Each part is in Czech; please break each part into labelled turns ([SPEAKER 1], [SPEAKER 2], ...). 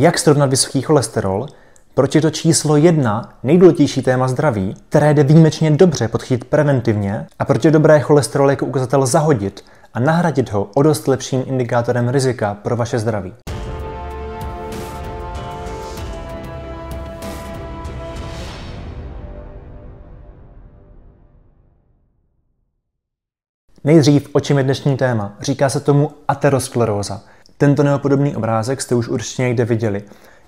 [SPEAKER 1] Jak srovnat vysoký cholesterol? Proč je to číslo jedna nejdůležitější téma zdraví, které jde výjimečně dobře podchytit preventivně a proč je dobré cholesterol jako ukazatel zahodit a nahradit ho o dost lepším indikátorem rizika pro vaše zdraví. Nejdřív, o čem je dnešní téma. Říká se tomu ateroskleróza. Tento neopodobný obrázek jste už určitě někde viděli.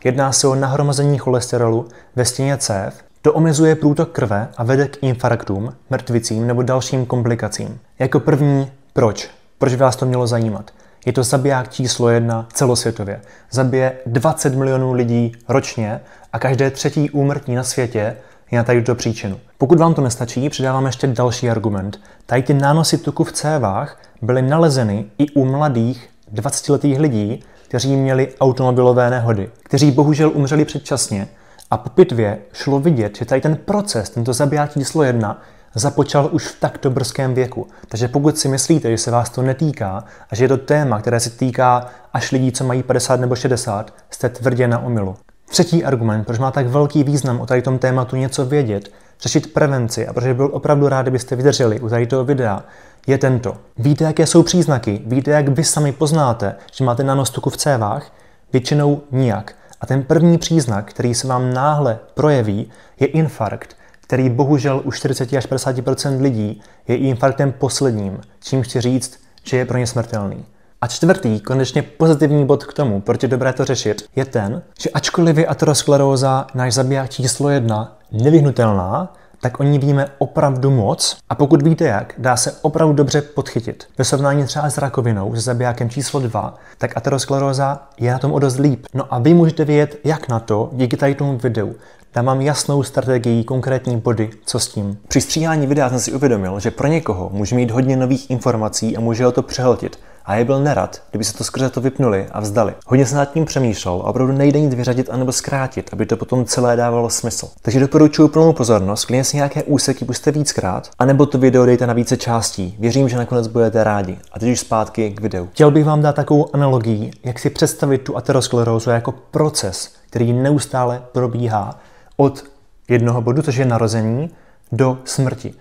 [SPEAKER 1] Jedná se o nahromazení cholesterolu ve stěně cév, to omezuje průtok krve a vede k infarktům, mrtvicím nebo dalším komplikacím. Jako první, proč? Proč vás to mělo zajímat? Je to zabiják číslo jedna celosvětově. Zabije 20 milionů lidí ročně a každé třetí úmrtí na světě je na tady příčinu. Pokud vám to nestačí, přidávám ještě další argument. Tady ty nánosy tuku v cévách byly nalezeny i u mladých 20-letých lidí, kteří měli automobilové nehody, kteří bohužel umřeli předčasně a po pitvě šlo vidět, že tady ten proces, tento zabiják číslo jedna, započal už v takto brzkém věku. Takže pokud si myslíte, že se vás to netýká a že je to téma, které se týká až lidí, co mají 50 nebo 60, jste tvrdě na omilu. Třetí argument, proč má tak velký význam o tady tom tématu něco vědět, řešit prevenci a protože byl opravdu rád, kdybyste vydrželi u tady toho videa, je tento. Víte, jaké jsou příznaky, víte, jak vy sami poznáte, že máte nanostuku v cévách? Většinou nijak. A ten první příznak, který se vám náhle projeví, je infarkt, který bohužel u 40 až 50 lidí je infarktem posledním, čímž chci říct, že je pro ně smrtelný. A čtvrtý, konečně pozitivní bod k tomu, proč je dobré to řešit, je ten, že ačkoliv je ateroskleróza náš zabiják číslo jedna nevyhnutelná, tak o ní víme opravdu moc a pokud víte jak, dá se opravdu dobře podchytit. Ve srovnání třeba s rakovinou, se zabijákem číslo 2, tak ateroskleróza je na tom o dost líp. No a vy můžete vědět, jak na to díky tady tomu videu. Tam mám jasnou strategii, konkrétní body, co s tím. Při stříhání videa jsem si uvědomil, že pro někoho může mít hodně nových informací a může ho to přehltit. A je byl nerad, kdyby se to skrze to vypnuli a vzdali. Hodně se nad tím přemýšlel a opravdu nejde nic vyřadit anebo zkrátit, aby to potom celé dávalo smysl. Takže doporučuji plnou pozornost, klidně si nějaké úseky puste víckrát, anebo to video dejte na více částí. Věřím, že nakonec budete rádi. A teď už zpátky k videu. Chtěl bych vám dát takovou analogii, jak si představit tu aterosklerózu jako proces, který neustále probíhá od jednoho bodu, což je narození, do smrti.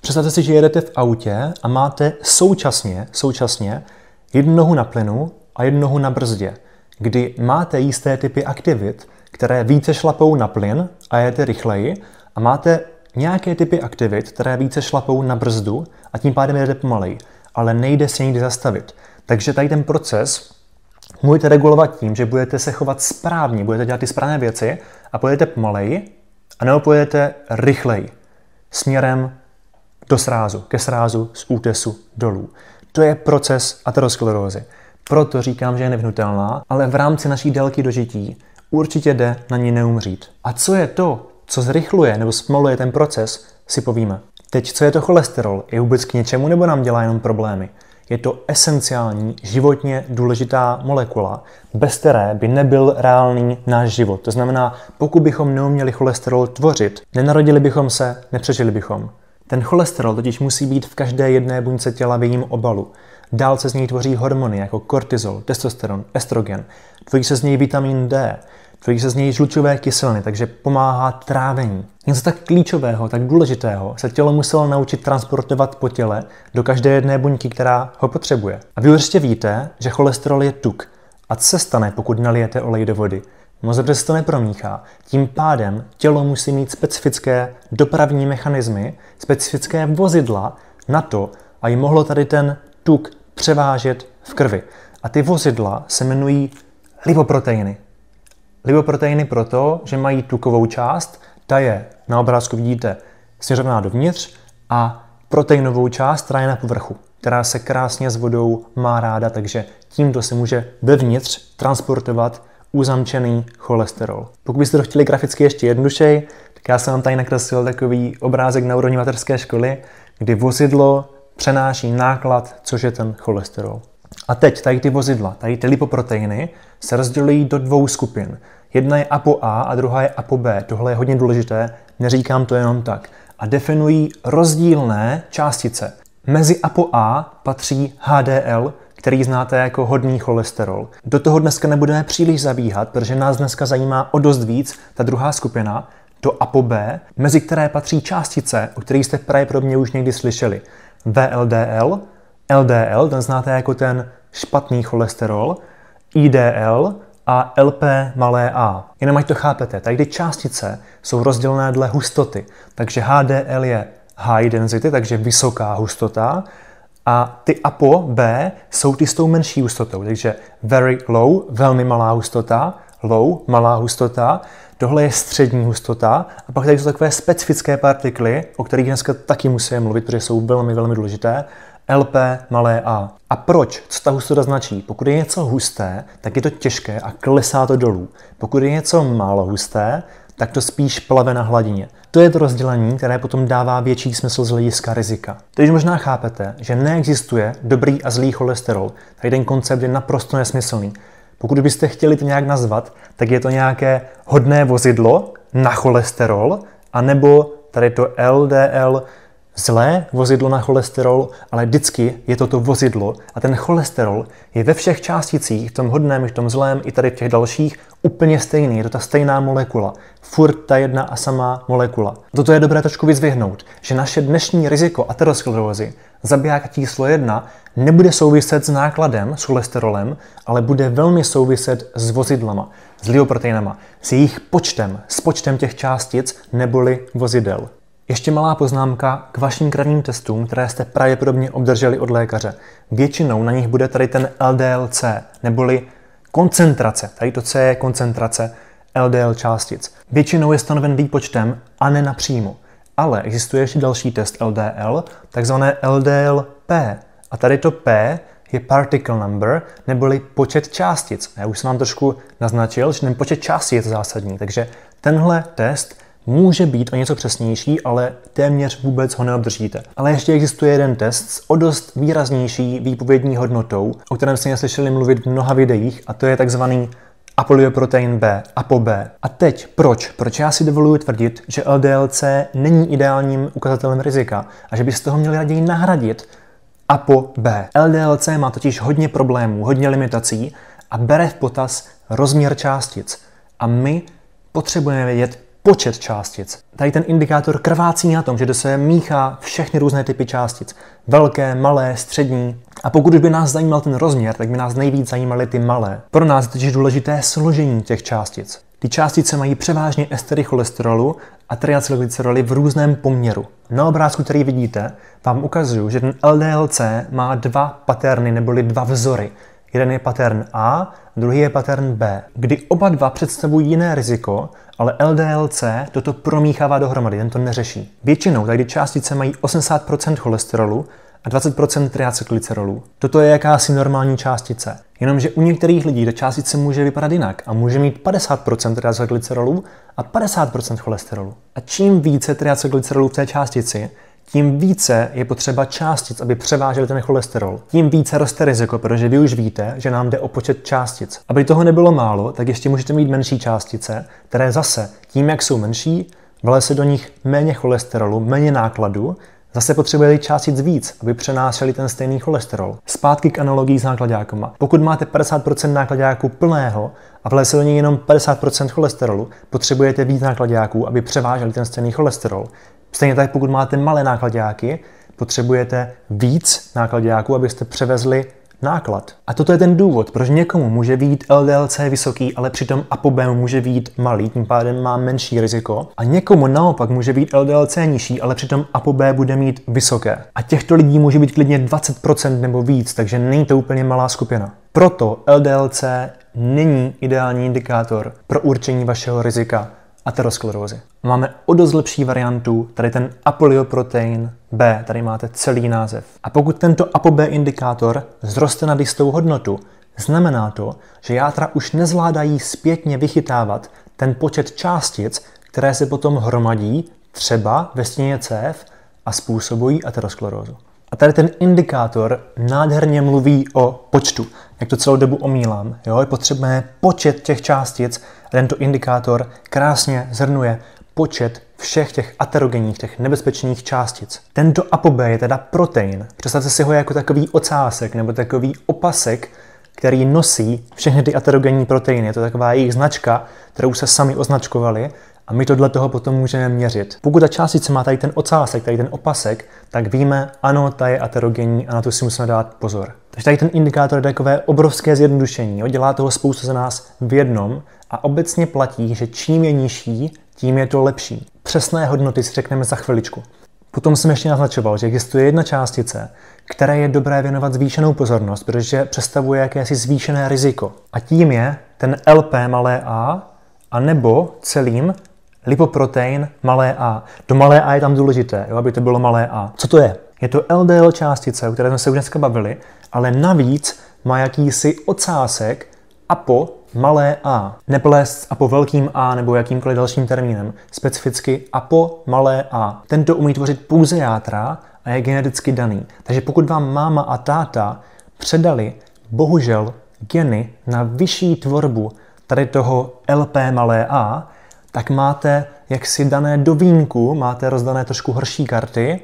[SPEAKER 1] Představte si, že jedete v autě a máte současně, současně jednu nohu na plynu a jednu nohu na brzdě, kdy máte jisté typy aktivit, které více šlapou na plyn a jete rychleji a máte nějaké typy aktivit, které více šlapou na brzdu a tím pádem jedete pomaleji, ale nejde se nikdy zastavit. Takže tady ten proces můžete regulovat tím, že budete se chovat správně, budete dělat ty správné věci a pojedete pomaleji, a nebo pojedete rychleji směrem do srázu, ke srázu z útesu dolů. To je proces aterosklerózy. Proto říkám, že je nevnutelná, ale v rámci naší délky dožití určitě jde na ní neumřít. A co je to, co zrychluje nebo zpomaluje ten proces, si povíme. Teď, co je to cholesterol? Je vůbec k něčemu nebo nám dělá jenom problémy? Je to esenciální, životně důležitá molekula, bez které by nebyl reálný náš život. To znamená, pokud bychom neuměli cholesterol tvořit, nenarodili bychom se, nepřežili bychom. Ten cholesterol totiž musí být v každé jedné buňce těla v jejím obalu. Dál se z něj tvoří hormony jako kortizol, testosteron, estrogen. Tvoří se z něj vitamin D tvoří se z něj žlučové kyseliny, takže pomáhá trávení. Něco tak klíčového, tak důležitého se tělo muselo naučit transportovat po těle do každé jedné buňky, která ho potřebuje. A vy určitě víte, že cholesterol je tuk. A co se stane, pokud nalijete olej do vody? Mozek se to nepromíchá. Tím pádem tělo musí mít specifické dopravní mechanismy, specifické vozidla na to, aby mohlo tady ten tuk převážet v krvi. A ty vozidla se jmenují lipoproteiny. Lipoproteiny proto, že mají tukovou část, ta je, na obrázku vidíte, směřovaná dovnitř a proteinovou část, která je na povrchu, která se krásně s vodou má ráda, takže tímto se může vevnitř transportovat uzamčený cholesterol. Pokud byste to chtěli graficky ještě jednodušej, tak já jsem vám tady nakreslil takový obrázek na úrovni materské školy, kdy vozidlo přenáší náklad, což je ten cholesterol. A teď tady ty vozidla, tady ty lipoproteiny se rozdělují do dvou skupin. Jedna je APO A a druhá je APO B. Tohle je hodně důležité, neříkám to jenom tak. A definují rozdílné částice. Mezi APO A patří HDL, který znáte jako hodný cholesterol. Do toho dneska nebudeme příliš zabíhat, protože nás dneska zajímá o dost víc ta druhá skupina, to APO B, mezi které patří částice, o kterých jste pravděpodobně už někdy slyšeli. VLDL, LDL, ten znáte jako ten špatný cholesterol, IDL, a LP malé a. Jenom ať to chápete, tady částice jsou rozdělené dle hustoty, takže HDL je high density, takže vysoká hustota, a ty APO B jsou ty s tou menší hustotou, takže very low, velmi malá hustota, low, malá hustota, tohle je střední hustota a pak tady jsou takové specifické partikly, o kterých dneska taky musíme mluvit, protože jsou velmi, velmi důležité LP malé a. A proč? Co ta hustota značí? Pokud je něco husté, tak je to těžké a klesá to dolů. Pokud je něco málo husté, tak to spíš plave na hladině. To je to rozdělení, které potom dává větší smysl z hlediska rizika. Teď možná chápete, že neexistuje dobrý a zlý cholesterol. Tady ten koncept je naprosto nesmyslný. Pokud byste chtěli to nějak nazvat, tak je to nějaké hodné vozidlo na cholesterol, anebo tady to LDL zlé vozidlo na cholesterol, ale vždycky je to to vozidlo a ten cholesterol je ve všech částicích, v tom hodném, v tom zlém, i tady v těch dalších, úplně stejný, je to ta stejná molekula. Furt ta jedna a samá molekula. Toto je dobré trošku vyzvihnout, že naše dnešní riziko aterosklerózy, zabiják číslo jedna, nebude souviset s nákladem, s cholesterolem, ale bude velmi souviset s vozidlama, s lioproteinama, s jejich počtem, s počtem těch částic neboli vozidel. Ještě malá poznámka k vašim krevním testům, které jste pravděpodobně obdrželi od lékaře. Většinou na nich bude tady ten LDLC, neboli koncentrace. Tady to C je koncentrace LDL částic. Většinou je stanoven výpočtem a ne napřímo. Ale existuje ještě další test LDL, takzvané LDLP. A tady to P je particle number, neboli počet částic. Já už jsem vám trošku naznačil, že ten počet částic je zásadní, takže tenhle test Může být o něco přesnější, ale téměř vůbec ho neobdržíte. Ale ještě existuje jeden test s o dost výraznější výpovědní hodnotou, o kterém jsme slyšeli mluvit v mnoha videích, a to je takzvaný apolioprotein B, apo B. A teď proč? Proč já si dovoluji tvrdit, že LDLC není ideálním ukazatelem rizika a že byste ho toho měli raději nahradit apo B. LDLC má totiž hodně problémů, hodně limitací a bere v potaz rozměr částic. A my potřebujeme vědět, počet částic. Tady ten indikátor krvácí na tom, že do se míchá všechny různé typy částic. Velké, malé, střední. A pokud by nás zajímal ten rozměr, tak by nás nejvíc zajímaly ty malé. Pro nás je totiž důležité složení těch částic. Ty částice mají převážně estery cholesterolu a triacylglyceroly v různém poměru. Na obrázku, který vidíte, vám ukazuju, že ten LDLC má dva paterny neboli dva vzory. Jeden je pattern A, druhý je pattern B, kdy oba dva představují jiné riziko, ale LDLC toto promíchává dohromady, ten to neřeší. Většinou tady částice mají 80% cholesterolu a 20% triacylglycerolů. Toto je jakási normální částice. Jenomže u některých lidí ta částice může vypadat jinak a může mít 50% triacylglycerolů a 50% cholesterolu. A čím více triacylglycerolů v té částici, tím více je potřeba částic, aby převážely ten cholesterol. Tím více roste riziko, protože vy už víte, že nám jde o počet částic. Aby toho nebylo málo, tak ještě můžete mít menší částice, které zase tím, jak jsou menší, vale se do nich méně cholesterolu, méně nákladu, Zase potřebujete částic víc, aby přenášeli ten stejný cholesterol. Zpátky k analogii s nákladákama. Pokud máte 50% nákladáku plného a vlese do něj jenom 50% cholesterolu, potřebujete víc nákladáků, aby převáželi ten stejný cholesterol. Stejně tak, pokud máte malé nákladňáky, potřebujete víc nákladňáků, abyste převezli náklad. A toto je ten důvod, proč někomu může být LDLC vysoký, ale přitom ApoBem může být malý, tím pádem má menší riziko. A někomu naopak může být LDLC nižší, ale přitom ApoB bude mít vysoké. A těchto lidí může být klidně 20% nebo víc, takže není to úplně malá skupina. Proto LDLC není ideální indikátor pro určení vašeho rizika aterosklerózy. Máme o dost lepší variantu, tady ten apolioprotein B, tady máte celý název. A pokud tento ApoB indikátor zroste na jistou hodnotu, znamená to, že játra už nezvládají zpětně vychytávat ten počet částic, které se potom hromadí třeba ve stěně CF a způsobují aterosklerózu. A tady ten indikátor nádherně mluví o počtu jak to celou dobu omílám. Jo? Je potřebné počet těch částic a tento indikátor krásně zhrnuje počet všech těch aterogenních, těch nebezpečných částic. Tento ApoB je teda protein. Představte si ho jako takový ocásek nebo takový opasek, který nosí všechny ty aterogenní proteiny. Je to taková jejich značka, kterou se sami označkovali, a my to dle toho potom můžeme měřit. Pokud ta částice má tady ten ocásek, tady ten opasek, tak víme, ano, ta je aterogenní a na to si musíme dát pozor. Takže tady ten indikátor je takové obrovské zjednodušení, jo? dělá toho spoustu za nás v jednom a obecně platí, že čím je nižší, tím je to lepší. Přesné hodnoty si řekneme za chviličku. Potom jsem ještě naznačoval, že existuje jedna částice, které je dobré věnovat zvýšenou pozornost, protože představuje jakési zvýšené riziko. A tím je ten LP malé a, a nebo celým lipoprotein malé a. To malé a je tam důležité, jo, aby to bylo malé a. Co to je? Je to LDL částice, o které jsme se už dneska bavili, ale navíc má jakýsi ocásek apo malé a. Neplést apo velkým a nebo jakýmkoliv dalším termínem, specificky apo malé a. Tento umí tvořit pouze játra a je geneticky daný. Takže pokud vám máma a táta předali bohužel geny na vyšší tvorbu tady toho LP malé a, tak máte jaksi dané do vínku, máte rozdané trošku horší karty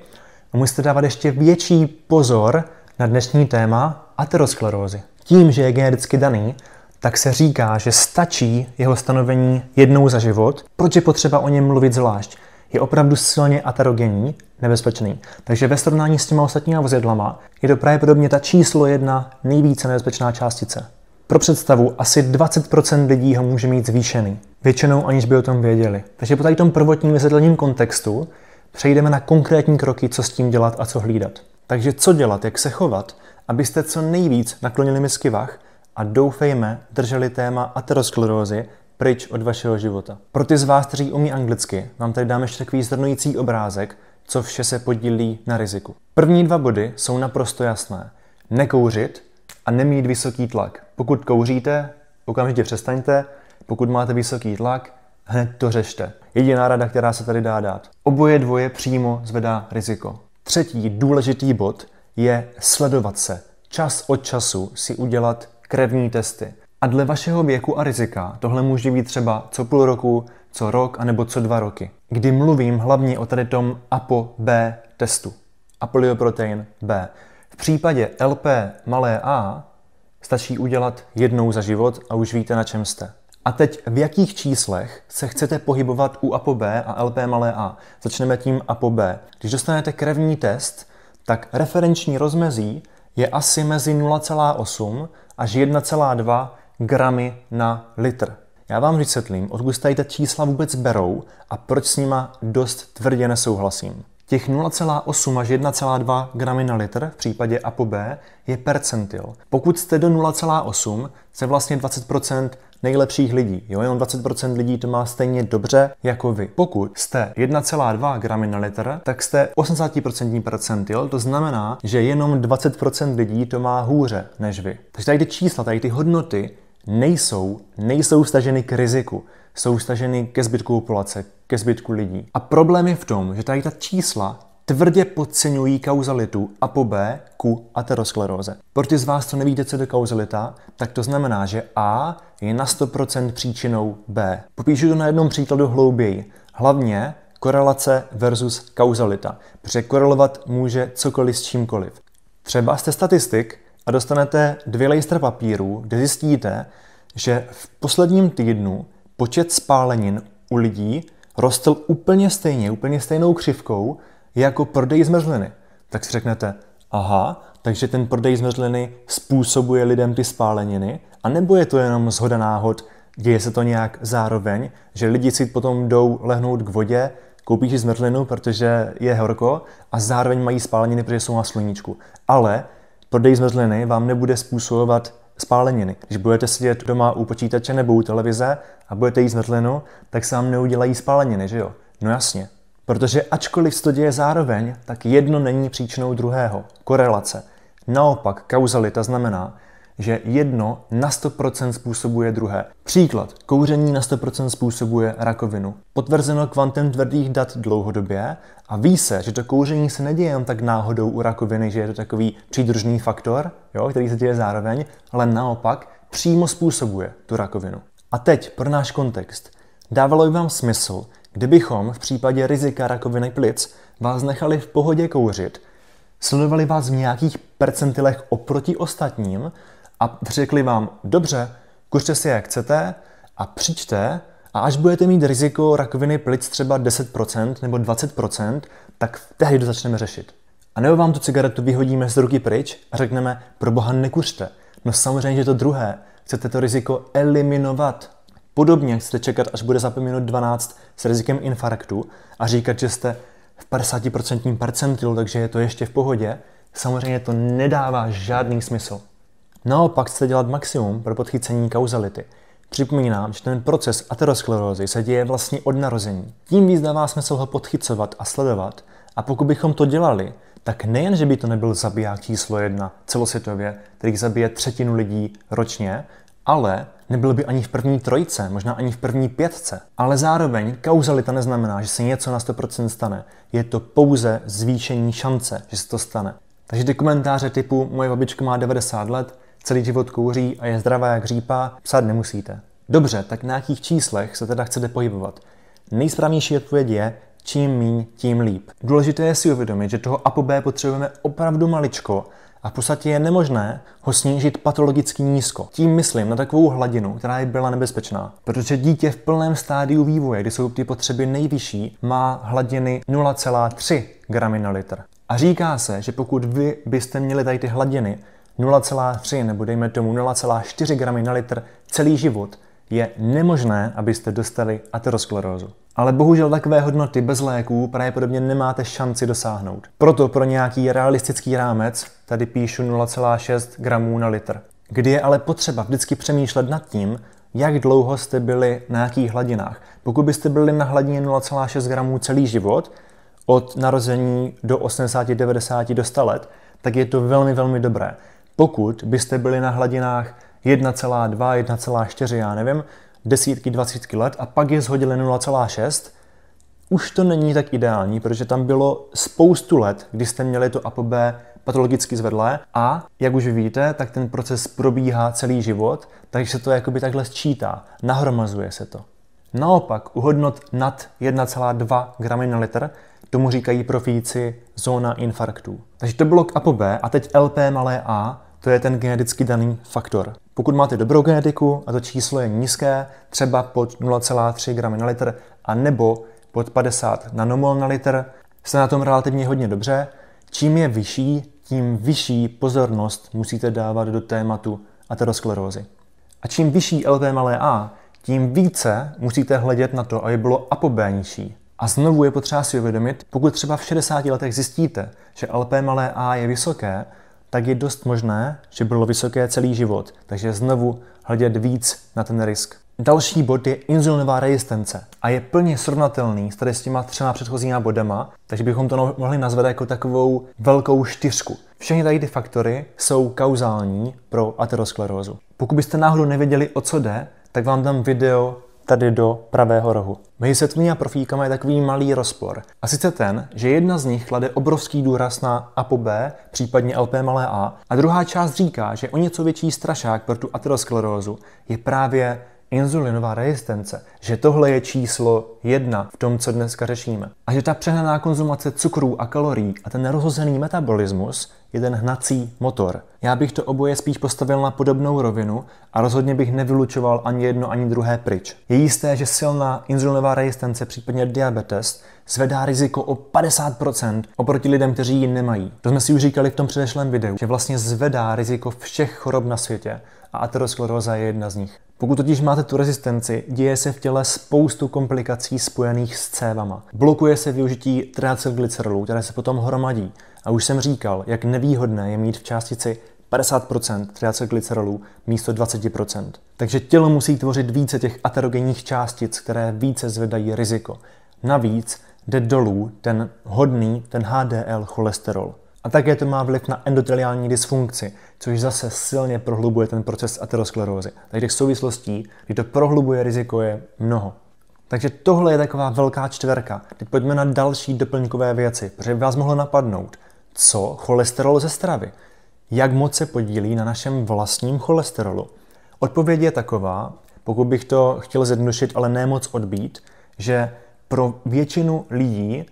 [SPEAKER 1] a musíte dávat ještě větší pozor na dnešní téma aterosklerózy. Tím, že je geneticky daný, tak se říká, že stačí jeho stanovení jednou za život, proč je potřeba o něm mluvit zvlášť. Je opravdu silně aterogenní, nebezpečný. Takže ve srovnání s těma ostatníma vozidlama je to pravděpodobně ta číslo jedna nejvíce nebezpečná částice. Pro představu, asi 20% lidí ho může mít zvýšený. Většinou aniž by o tom věděli. Takže po tady tom prvotním vysvětlením kontextu přejdeme na konkrétní kroky, co s tím dělat a co hlídat. Takže co dělat, jak se chovat, abyste co nejvíc naklonili misky vach a doufejme drželi téma aterosklerózy pryč od vašeho života. Pro ty z vás, kteří umí anglicky, vám tady dáme ještě takový zhrnující obrázek, co vše se podílí na riziku. První dva body jsou naprosto jasné. Nekouřit a nemít vysoký tlak. Pokud kouříte, okamžitě přestaňte, pokud máte vysoký tlak, hned to řešte. Jediná rada, která se tady dá dát. Oboje dvoje přímo zvedá riziko. Třetí důležitý bod je sledovat se. Čas od času si udělat krevní testy. A dle vašeho věku a rizika tohle může být třeba co půl roku, co rok, anebo co dva roky. Kdy mluvím hlavně o tady tom APO B testu. Apolioprotein B. V případě LP malé a stačí udělat jednou za život a už víte, na čem jste. A teď v jakých číslech se chcete pohybovat u APO B a LP malé a? Začneme tím APO B. Když dostanete krevní test, tak referenční rozmezí je asi mezi 0,8 až 1,2 gramy na litr. Já vám vysvětlím, odkud tady ta čísla vůbec berou a proč s nima dost tvrdě nesouhlasím. Těch 0,8 až 1,2 gramy na litr v případě APO B je percentil. Pokud jste do 0,8, se vlastně 20 nejlepších lidí. Jo, jenom 20% lidí to má stejně dobře jako vy. Pokud jste 1,2 gramy na litr, tak jste 80% percentil, to znamená, že jenom 20% lidí to má hůře než vy. Takže tady ty čísla, tady ty hodnoty nejsou, nejsou staženy k riziku, jsou staženy ke zbytku populace, ke zbytku lidí. A problém je v tom, že tady ta čísla tvrdě podceňují kauzalitu a po B ku ateroskleróze. Pro ty z vás, co nevíte, co je to kauzalita, tak to znamená, že A je na 100% příčinou B. Popíšu to na jednom příkladu hlouběji. Hlavně korelace versus kauzalita, protože korelovat může cokoliv s čímkoliv. Třeba jste statistik a dostanete dvě lejstra papíru, kde zjistíte, že v posledním týdnu počet spálenin u lidí rostl úplně stejně, úplně stejnou křivkou je jako prodej zmrzliny. Tak si řeknete, aha, takže ten prodej zmrzliny způsobuje lidem ty spáleniny, a nebo je to jenom zhoda náhod, děje se to nějak zároveň, že lidi si potom jdou lehnout k vodě, koupí si zmrzlinu, protože je horko a zároveň mají spáleniny, protože jsou na sluníčku. Ale prodej zmrzliny vám nebude způsobovat spáleniny. Když budete sedět doma u počítače nebo u televize a budete jíst zmrzlinu, tak se vám neudělají spáleniny, že jo? No jasně, Protože ačkoliv se to děje zároveň, tak jedno není příčinou druhého. Korelace. Naopak, kauzalita znamená, že jedno na 100% způsobuje druhé. Příklad, kouření na 100% způsobuje rakovinu. Potvrzeno kvantem tvrdých dat dlouhodobě a ví se, že to kouření se neděje jen tak náhodou u rakoviny, že je to takový přídržný faktor, jo, který se děje zároveň, ale naopak přímo způsobuje tu rakovinu. A teď pro náš kontext. Dávalo by vám smysl, Kdybychom v případě rizika rakoviny plic vás nechali v pohodě kouřit, sledovali vás v nějakých percentilech oproti ostatním a řekli vám, dobře, kuřte si jak chcete a přičte, a až budete mít riziko rakoviny plic třeba 10% nebo 20%, tak tehdy to začneme řešit. A nebo vám tu cigaretu vyhodíme z ruky pryč a řekneme, pro boha nekuřte. No samozřejmě, že to druhé. Chcete to riziko eliminovat. Podobně chcete čekat, až bude za 5 minut 12 s rizikem infarktu a říkat, že jste v 50% percentilu, takže je to ještě v pohodě, samozřejmě to nedává žádný smysl. Naopak chcete dělat maximum pro podchycení kauzality. Připomínám, že ten proces aterosklerózy se děje vlastně od narození. Tím víc dává smysl ho podchycovat a sledovat a pokud bychom to dělali, tak nejen, že by to nebyl zabiják číslo jedna celosvětově, který zabije třetinu lidí ročně, ale nebyl by ani v první trojce, možná ani v první pětce. Ale zároveň kauzalita neznamená, že se něco na 100% stane. Je to pouze zvýšení šance, že se to stane. Takže ty komentáře typu moje babička má 90 let, celý život kouří a je zdravá jak řípa, psát nemusíte. Dobře, tak na jakých číslech se teda chcete pohybovat? Nejsprávnější odpověď je, čím míň, tím líp. Důležité je si uvědomit, že toho A po B potřebujeme opravdu maličko, a v podstatě je nemožné ho snížit patologicky nízko. Tím myslím na takovou hladinu, která by byla nebezpečná. Protože dítě v plném stádiu vývoje, kdy jsou ty potřeby nejvyšší, má hladiny 0,3 gramy na litr. A říká se, že pokud vy byste měli tady ty hladiny 0,3 nebo dejme tomu 0,4 gramy na litr celý život, je nemožné, abyste dostali aterosklerózu. Ale bohužel takové hodnoty bez léků pravděpodobně nemáte šanci dosáhnout. Proto pro nějaký realistický rámec tady píšu 0,6 gramů na litr. Kdy je ale potřeba vždycky přemýšlet nad tím, jak dlouho jste byli na jakých hladinách. Pokud byste byli na hladině 0,6 gramů celý život, od narození do 80, 90, do 100 let, tak je to velmi, velmi dobré. Pokud byste byli na hladinách 1,2, 1,4, já nevím, desítky, dvacítky let a pak je zhodili 0,6, už to není tak ideální, protože tam bylo spoustu let, kdy jste měli to APB patologicky zvedlé a, jak už víte, tak ten proces probíhá celý život, takže se to jakoby takhle sčítá, nahromazuje se to. Naopak, u hodnot nad 1,2 gramy na litr tomu říkají profíci zóna infarktů. Takže to bylo k ApoB a teď LP malé a, to je ten geneticky daný faktor. Pokud máte dobrou genetiku a to číslo je nízké, třeba pod 0,3 gramy na litr a nebo pod 50 nanomol na litr, jste na tom relativně hodně dobře. Čím je vyšší, tím vyšší pozornost musíte dávat do tématu aterosklerózy. A čím vyšší LP malé a, tím více musíte hledět na to, aby bylo ApoB nižší. A znovu je potřeba si uvědomit, pokud třeba v 60 letech zjistíte, že LP malé a je vysoké, tak je dost možné, že bylo vysoké celý život, takže znovu hledět víc na ten risk. Další bod je inzulinová rezistence a je plně srovnatelný s tady s těma třema předchozíma bodama, takže bychom to no-, mohli nazvat jako takovou velkou čtyřku. Všechny tady ty faktory jsou kauzální pro aterosklerózu. Pokud byste náhodou nevěděli, o co jde, tak vám dám video tady do pravého rohu. Mezi setmi a profíkama je takový malý rozpor. A sice ten, že jedna z nich klade obrovský důraz na po B, případně LP malé A, a druhá část říká, že o něco větší strašák pro tu aterosklerózu je právě inzulinová rezistence, že tohle je číslo jedna v tom, co dneska řešíme. A že ta přehnaná konzumace cukrů a kalorií a ten nerozhozený metabolismus je ten hnací motor. Já bych to oboje spíš postavil na podobnou rovinu a rozhodně bych nevylučoval ani jedno, ani druhé pryč. Je jisté, že silná inzulinová rezistence, případně diabetes, zvedá riziko o 50% oproti lidem, kteří ji nemají. To jsme si už říkali v tom předešlém videu, že vlastně zvedá riziko všech chorob na světě a ateroskleróza je jedna z nich. Pokud totiž máte tu rezistenci, děje se v těle spoustu komplikací spojených s cévama. Blokuje se využití triacylglycerolů, které se potom hromadí. A už jsem říkal, jak nevýhodné je mít v částici 50% triacylglycerolů místo 20%. Takže tělo musí tvořit více těch aterogenních částic, které více zvedají riziko. Navíc jde dolů ten hodný, ten HDL cholesterol. A také to má vliv na endoteliální dysfunkci, což zase silně prohlubuje ten proces aterosklerózy. Takže těch souvislostí, kdy to prohlubuje riziko, je mnoho. Takže tohle je taková velká čtverka. Teď pojďme na další doplňkové věci, protože by vás mohlo napadnout. Co cholesterol ze stravy? Jak moc se podílí na našem vlastním cholesterolu? Odpověď je taková, pokud bych to chtěl zjednodušit, ale nemoc moc odbít, že pro většinu lidí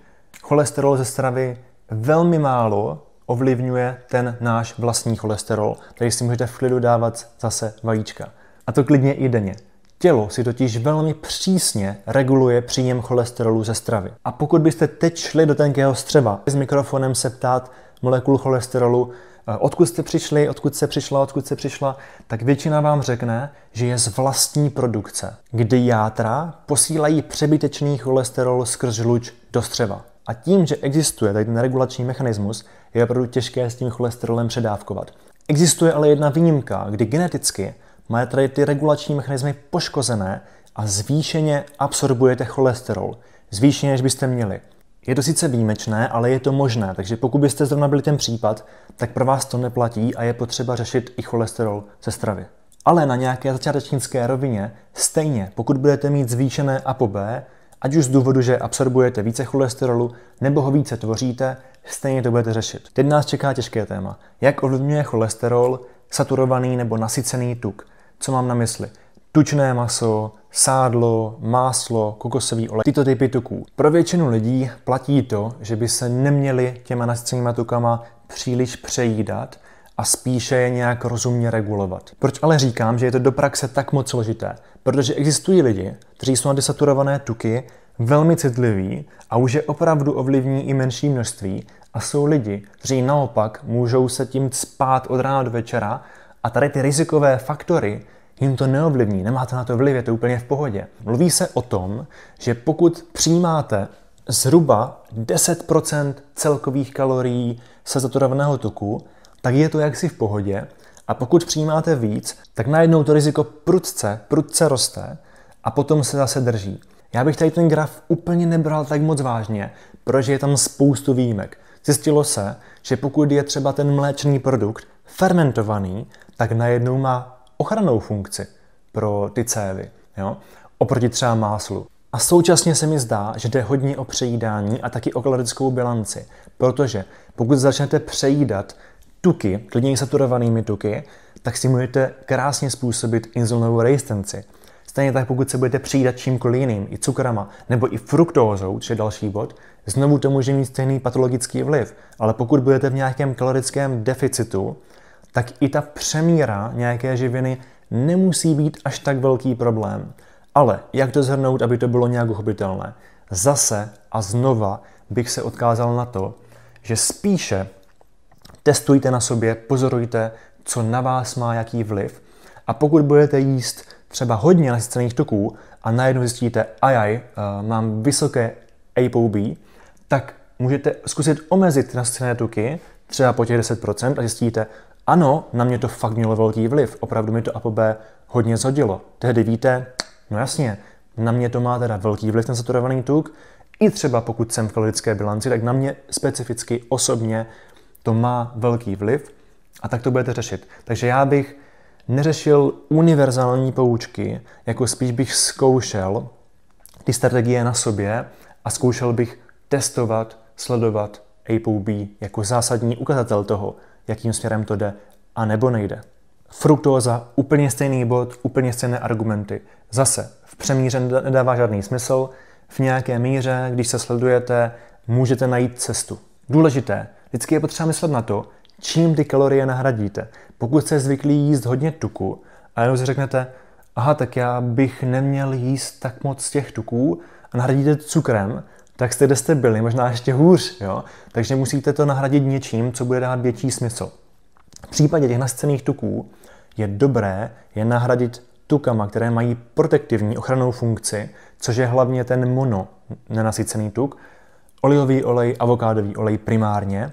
[SPEAKER 1] cholesterol ze stravy velmi málo ovlivňuje ten náš vlastní cholesterol, který si můžete v klidu dávat zase vajíčka. A to klidně i denně. Tělo si totiž velmi přísně reguluje příjem cholesterolu ze stravy. A pokud byste teď šli do tenkého střeva s mikrofonem se ptát molekul cholesterolu, eh, odkud jste přišli, odkud se přišla, odkud se přišla, tak většina vám řekne, že je z vlastní produkce, kdy játra posílají přebytečný cholesterol skrz žluč do střeva. A tím, že existuje tady ten regulační mechanismus, je opravdu těžké s tím cholesterolem předávkovat. Existuje ale jedna výjimka, kdy geneticky máte tady ty regulační mechanismy poškozené a zvýšeně absorbujete cholesterol. Zvýšeně, než byste měli. Je to sice výjimečné, ale je to možné, takže pokud byste zrovna byli ten případ, tak pro vás to neplatí a je potřeba řešit i cholesterol ze stravy. Ale na nějaké začátečnické rovině stejně, pokud budete mít zvýšené ApoB, Ať už z důvodu, že absorbujete více cholesterolu, nebo ho více tvoříte, stejně to budete řešit. Teď nás čeká těžké téma. Jak ovlivňuje cholesterol saturovaný nebo nasycený tuk? Co mám na mysli? Tučné maso, sádlo, máslo, kokosový olej, tyto typy tuků. Pro většinu lidí platí to, že by se neměli těma nasycenými tukama příliš přejídat, a spíše je nějak rozumně regulovat. Proč ale říkám, že je to do praxe tak moc složité? Protože existují lidi, kteří jsou na desaturované tuky velmi citliví a už je opravdu ovlivní i menší množství a jsou lidi, kteří naopak můžou se tím spát od rána do večera a tady ty rizikové faktory jim to neovlivní, nemáte na to vliv, je to úplně v pohodě. Mluví se o tom, že pokud přijímáte zhruba 10% celkových kalorií se zaturovaného tuku, tak je to jaksi v pohodě. A pokud přijímáte víc, tak najednou to riziko prudce, prudce roste a potom se zase drží. Já bych tady ten graf úplně nebral tak moc vážně, protože je tam spoustu výjimek. Zjistilo se, že pokud je třeba ten mléčný produkt fermentovaný, tak najednou má ochranou funkci pro ty cévy, jo? oproti třeba máslu. A současně se mi zdá, že jde hodně o přejídání a taky o kalorickou bilanci, protože pokud začnete přejídat tuky, klidně i saturovanými tuky, tak si můžete krásně způsobit inzulinovou rezistenci. Stejně tak, pokud se budete přijídat čímkoliv jiným, i cukrama, nebo i fruktózou, což je další bod, znovu to může mít stejný patologický vliv. Ale pokud budete v nějakém kalorickém deficitu, tak i ta přemíra nějaké živiny nemusí být až tak velký problém. Ale jak to zhrnout, aby to bylo nějak uchopitelné? Zase a znova bych se odkázal na to, že spíše Testujte na sobě, pozorujte, co na vás má jaký vliv. A pokud budete jíst třeba hodně nasycených tuků a najednou zjistíte, ajaj, eh, mám vysoké ApoB, tak můžete zkusit omezit nasycené tuky, třeba po těch 10% a zjistíte, ano, na mě to fakt mělo velký vliv, opravdu mi to ApoB hodně zhodilo. Tehdy víte, no jasně, na mě to má teda velký vliv ten saturovaný tuk, i třeba pokud jsem v kalorické bilanci, tak na mě specificky osobně to má velký vliv a tak to budete řešit. Takže já bych neřešil univerzální poučky, jako spíš bych zkoušel ty strategie na sobě a zkoušel bych testovat, sledovat ApoB jako zásadní ukazatel toho, jakým směrem to jde a nebo nejde. Fruktóza, úplně stejný bod, úplně stejné argumenty. Zase, v přemíře nedává žádný smysl, v nějaké míře, když se sledujete, můžete najít cestu. Důležité, Vždycky je potřeba myslet na to, čím ty kalorie nahradíte. Pokud jste zvyklí jíst hodně tuku a jenom si řeknete, aha, tak já bych neměl jíst tak moc těch tuků a nahradíte cukrem, tak jste byli. možná ještě hůř, jo? Takže musíte to nahradit něčím, co bude dát větší smysl. V případě těch nascených tuků je dobré je nahradit tukama, které mají protektivní ochranou funkci, což je hlavně ten mono nenasycený tuk, olivový olej, avokádový olej primárně,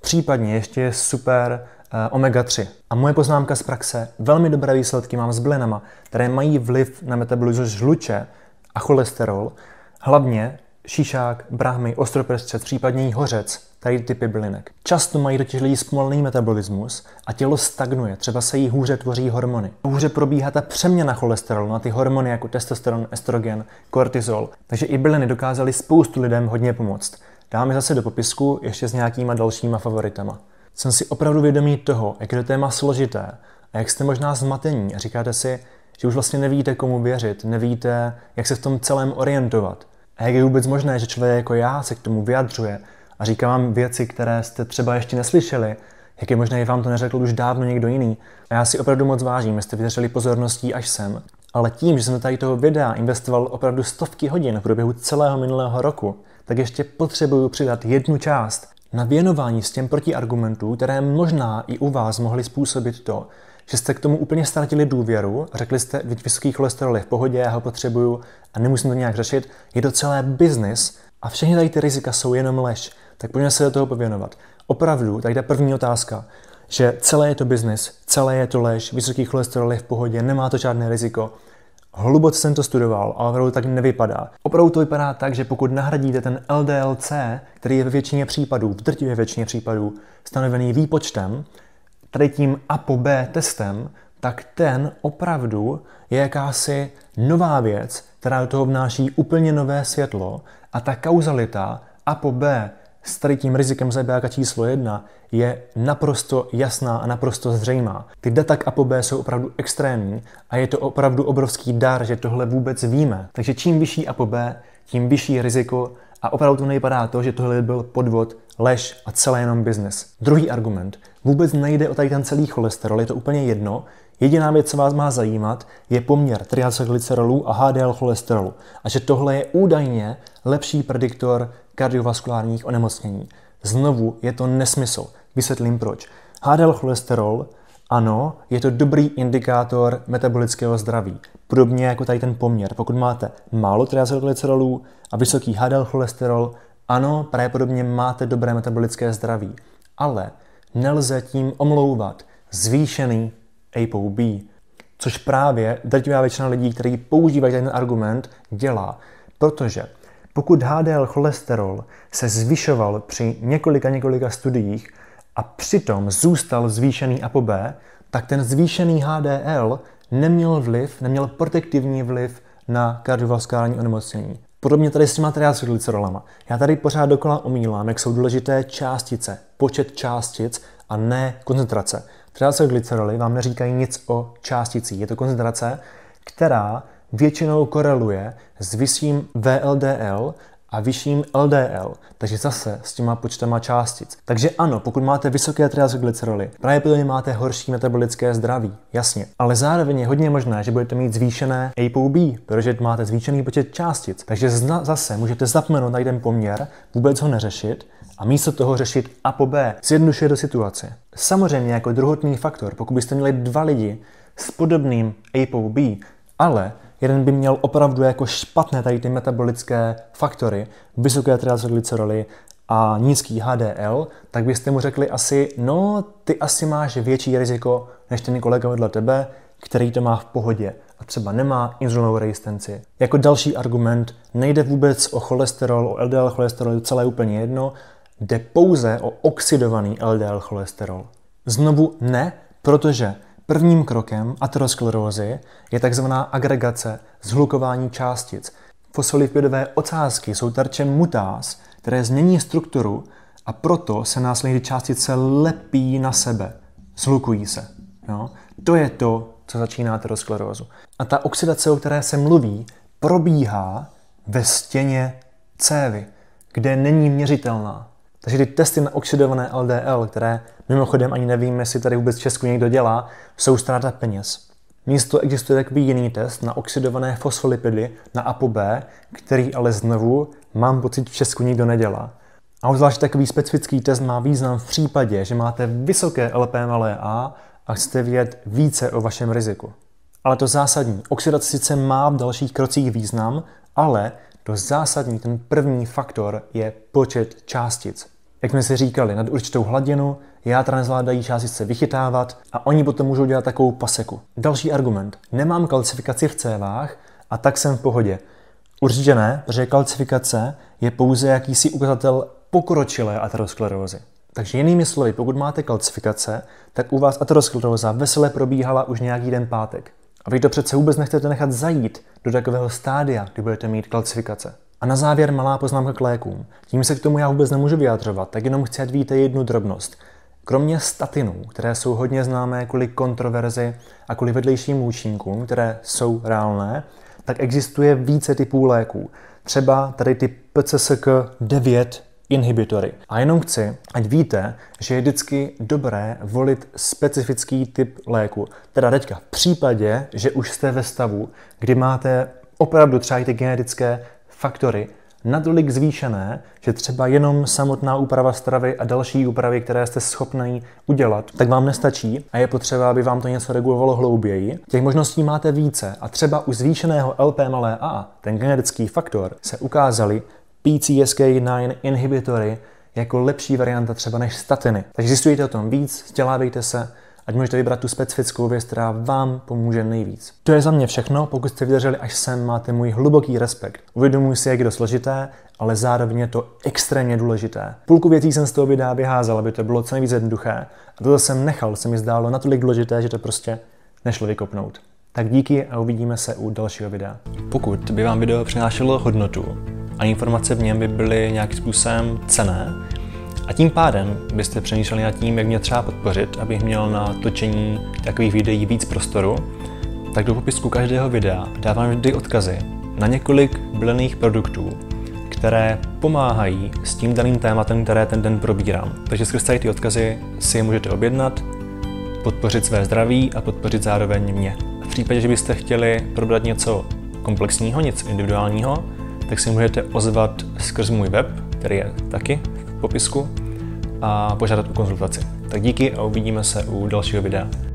[SPEAKER 1] případně ještě je super eh, omega-3. A moje poznámka z praxe, velmi dobré výsledky mám s blenama, které mají vliv na metabolismus žluče a cholesterol, hlavně šíšák, brahmy, ostroprstřed, případně hořec tady typy bylinek. Často mají totiž lidi zpomalený metabolismus a tělo stagnuje, třeba se jí hůře tvoří hormony. Hůře probíhá ta přeměna cholesterolu na ty hormony jako testosteron, estrogen, kortizol. Takže i byliny dokázaly spoustu lidem hodně pomoct. Dáme zase do popisku ještě s nějakýma dalšíma favoritama. Jsem si opravdu vědomý toho, jak je to téma složité a jak jste možná zmatení a říkáte si, že už vlastně nevíte, komu věřit, nevíte, jak se v tom celém orientovat. A jak je vůbec možné, že člověk jako já se k tomu vyjadřuje a říká vám věci, které jste třeba ještě neslyšeli, jak je možné, že vám to neřekl už dávno někdo jiný. A já si opravdu moc vážím, jste vyřešili pozorností až sem. Ale tím, že jsem do tady toho videa investoval opravdu stovky hodin v průběhu celého minulého roku, tak ještě potřebuju přidat jednu část na věnování s těm protiargumentů, které možná i u vás mohly způsobit to, že jste k tomu úplně ztratili důvěru, řekli jste, že vysoký cholesterol je v pohodě, já ho potřebuju a nemusím to nějak řešit, je to celé biznis a všechny tady ty rizika jsou jenom lež tak pojďme se do toho pověnovat. Opravdu, tak ta první otázka, že celé je to biznis, celé je to lež, vysoký cholesterol je v pohodě, nemá to žádné riziko. Hluboce jsem to studoval a opravdu tak nevypadá. Opravdu to vypadá tak, že pokud nahradíte ten LDLC, který je ve většině případů, v drtivě většině případů, stanovený výpočtem, tady tím A po B testem, tak ten opravdu je jakási nová věc, která do toho vnáší úplně nové světlo a ta kauzalita A po B s tady tím rizikem zabijáka číslo jedna je naprosto jasná a naprosto zřejmá. Ty data k ApoB jsou opravdu extrémní a je to opravdu obrovský dar, že tohle vůbec víme. Takže čím vyšší ApoB, tím vyšší riziko a opravdu to nejpadá to, že tohle byl podvod, lež a celé jenom biznes. Druhý argument. Vůbec nejde o tady ten celý cholesterol, je to úplně jedno. Jediná věc, co vás má zajímat, je poměr triacylglycerolů a HDL cholesterolu. A že tohle je údajně lepší prediktor kardiovaskulárních onemocnění. Znovu je to nesmysl. Vysvětlím proč. HDL cholesterol, ano, je to dobrý indikátor metabolického zdraví. Podobně jako tady ten poměr. Pokud máte málo triacylglycerolů a vysoký HDL cholesterol, ano, pravděpodobně máte dobré metabolické zdraví. Ale nelze tím omlouvat zvýšený ApoB, což právě drtivá většina lidí, kteří používají ten argument, dělá. Protože pokud HDL cholesterol se zvyšoval při několika několika studiích a přitom zůstal zvýšený ApoB, tak ten zvýšený HDL neměl vliv, neměl protektivní vliv na kardiovaskulární onemocnění. Podobně tady s těma triacylglycerolama. Já tady pořád dokola omílám, jak jsou důležité částice, počet částic a ne koncentrace. Triacylglyceroly vám neříkají nic o částicích. Je to koncentrace, která většinou koreluje s vyšším VLDL a vyšším LDL, takže zase s těma počtama částic. Takže ano, pokud máte vysoké triacylglyceroly, pravděpodobně máte horší metabolické zdraví, jasně. Ale zároveň je hodně možné, že budete mít zvýšené ApoB, protože máte zvýšený počet částic. Takže zase můžete zapomenout na jeden poměr, vůbec ho neřešit a místo toho řešit A po B. Zjednodušuje do situace. Samozřejmě jako druhotný faktor, pokud byste měli dva lidi s podobným ApoB, ale Jeden by měl opravdu jako špatné tady ty metabolické faktory, vysoké triacylglyceroly a nízký HDL, tak byste mu řekli asi, no ty asi máš větší riziko než ten kolega vedle tebe, který to má v pohodě a třeba nemá inzulinovou rezistenci. Jako další argument nejde vůbec o cholesterol, o LDL cholesterol, je celé úplně jedno, jde pouze o oxidovaný LDL cholesterol. Znovu ne, protože Prvním krokem aterosklerózy je tzv. agregace zhlukování částic. Fosfolipidové ocázky jsou terčem mutáz, které změní strukturu a proto se následně částice lepí na sebe, zhlukují se. Jo? No, to je to, co začíná aterosklerózu. A ta oxidace, o které se mluví, probíhá ve stěně cévy, kde není měřitelná. Takže ty testy na oxidované LDL, které mimochodem ani nevíme, jestli tady vůbec v Česku někdo dělá, jsou ztráta peněz. Místo existuje takový jiný test na oxidované fosfolipidy na ApoB, který ale znovu mám pocit v Česku nikdo nedělá. A obzvlášť takový specifický test má význam v případě, že máte vysoké A a chcete vědět více o vašem riziku. Ale to zásadní, oxidace sice má v dalších krocích význam, ale to zásadní, ten první faktor je počet částic. Jak jsme si říkali, nad určitou hladinu játra nezvládají se vychytávat a oni potom můžou dělat takovou paseku. Další argument. Nemám kalcifikaci v cévách a tak jsem v pohodě. Určitě ne, protože kalcifikace je pouze jakýsi ukazatel pokročilé aterosklerózy. Takže jinými slovy, pokud máte kalcifikace, tak u vás ateroskleróza vesele probíhala už nějaký den pátek. A vy to přece vůbec nechcete nechat zajít do takového stádia, kdy budete mít kalcifikace. A na závěr malá poznámka k lékům. Tím se k tomu já vůbec nemůžu vyjadřovat, tak jenom chci, ať víte jednu drobnost. Kromě statinů, které jsou hodně známé kvůli kontroverzi a kvůli vedlejším účinkům, které jsou reálné, tak existuje více typů léků. Třeba tady ty PCSK 9 inhibitory. A jenom chci, ať víte, že je vždycky dobré volit specifický typ léku. Teda teďka v případě, že už jste ve stavu, kdy máte opravdu třeba i ty genetické faktory natolik zvýšené, že třeba jenom samotná úprava stravy a další úpravy, které jste schopni udělat, tak vám nestačí a je potřeba, aby vám to něco regulovalo hlouběji. Těch možností máte více a třeba u zvýšeného LP malé A, ten generický faktor, se ukázaly PCSK9 inhibitory jako lepší varianta třeba než statiny. Takže zjistujte o tom víc, vzdělávejte se, ať můžete vybrat tu specifickou věc, která vám pomůže nejvíc. To je za mě všechno, pokud jste vydrželi až sem, máte můj hluboký respekt. Uvědomuji si, jak je to složité, ale zároveň je to extrémně důležité. Půlku věcí jsem z toho videa vyházel, aby to bylo co nejvíc jednoduché a to jsem nechal, se mi zdálo natolik důležité, že to prostě nešlo vykopnout. Tak díky a uvidíme se u dalšího videa. Pokud by vám video přinášelo hodnotu a informace v něm by byly nějakým způsobem cené, a tím pádem byste přemýšleli nad tím, jak mě třeba podpořit, abych měl na točení takových videí víc prostoru, tak do popisku každého videa dávám vždy odkazy na několik blených produktů, které pomáhají s tím daným tématem, které ten den probírám. Takže skrz tady ty odkazy si je můžete objednat, podpořit své zdraví a podpořit zároveň mě. V případě, že byste chtěli probrat něco komplexního, něco individuálního, tak si můžete ozvat skrz můj web, který je taky popisku a požádat o konzultaci. Tak díky a uvidíme se u dalšího videa.